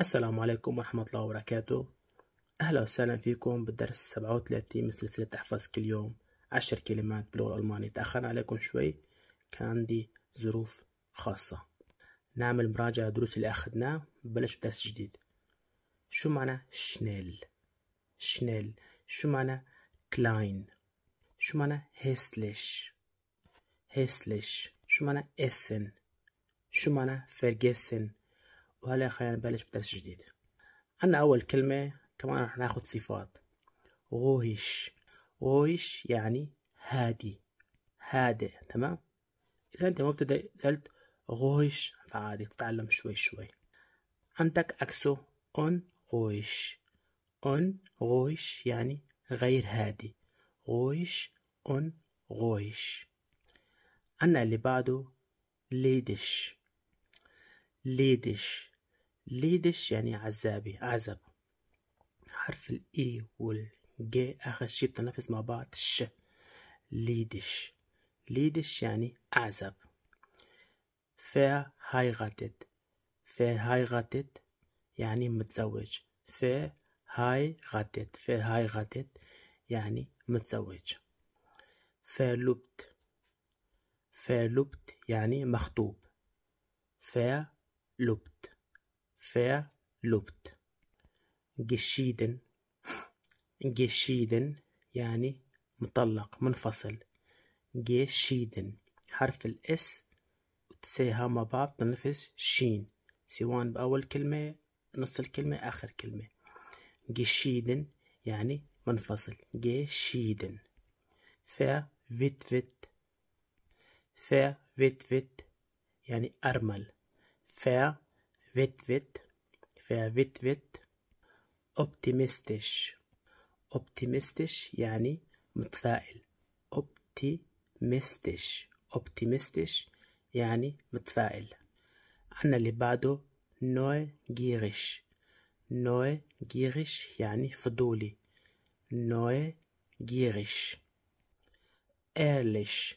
السلام عليكم ورحمة الله وبركاته أهلا وسهلا فيكم بالدرس 37 من سلسلة أحفظ كل يوم عشر كلمات باللغة الألمانية تأخرنا عليكم شوي كان عندي ظروف خاصة نعمل مراجعة دروس اللي أخذناه ببلش بدرس جديد شو معنى شنيل شنيل شو معنى كلاين شو معنى هستلش هستلش شو معنى اسن شو معنى فرجسن وهلا خلينا نبلش بدرس جديد عنا أول كلمة كمان رح ناخد صفات غوهش غوهش يعني هادي هادئ تمام إذا أنت مبتدئ قلت غوهش فعادي تتعلم شوي شوي عندك أكسو أون غوهش أون غوهش يعني غير هادي غوهش أون غوهش عنا اللي بعده ليدش ليدش ليدش يعني عزابي عزب حرف الاي والجي اخر شي بتنافس مع بعض ش ليدش ليدش يعني عزب فير هايغاتت يعني متزوج فير فير هايغاتت يعني متزوج فير verlobt يعني مخطوب verlobt فلوبت جشيدن جشيدن يعني مطلق منفصل جشيدن حرف الاس وتساها مع بعض تنفس شين سواء بأول كلمة نص الكلمة آخر كلمة جشيدن يعني منفصل جشيدن geschieden فيت فيت يعني أرمل ver Witwit, verwitwet optimistisch optimistisch يعني متفائل optimistisch optimistisch يعني متفائل أنا اللي بعده neugierig neugierig يعني فضولي neugierig ehrlich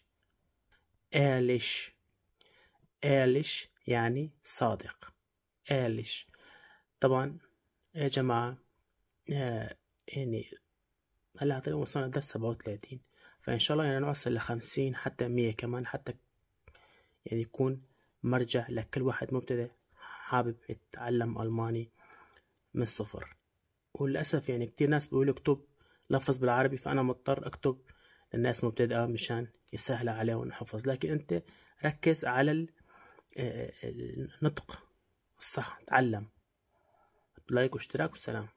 ehrlich ehrlich يعني صادق آلش طبعا يا جماعة آه، يعني هلا هتلاقي وصلنا ده سبعة وتلاتين فإن شاء الله يعني نوصل لخمسين حتى مية كمان حتى يعني يكون مرجع لكل واحد مبتدئ حابب يتعلم ألماني من الصفر وللأسف يعني كتير ناس بيقولوا اكتب لفظ بالعربي فأنا مضطر أكتب للناس مبتدئة مشان يسهل عليهم الحفظ لكن أنت ركز على آه، آه، النطق والصح اتعلم لايك واشتراك والسلام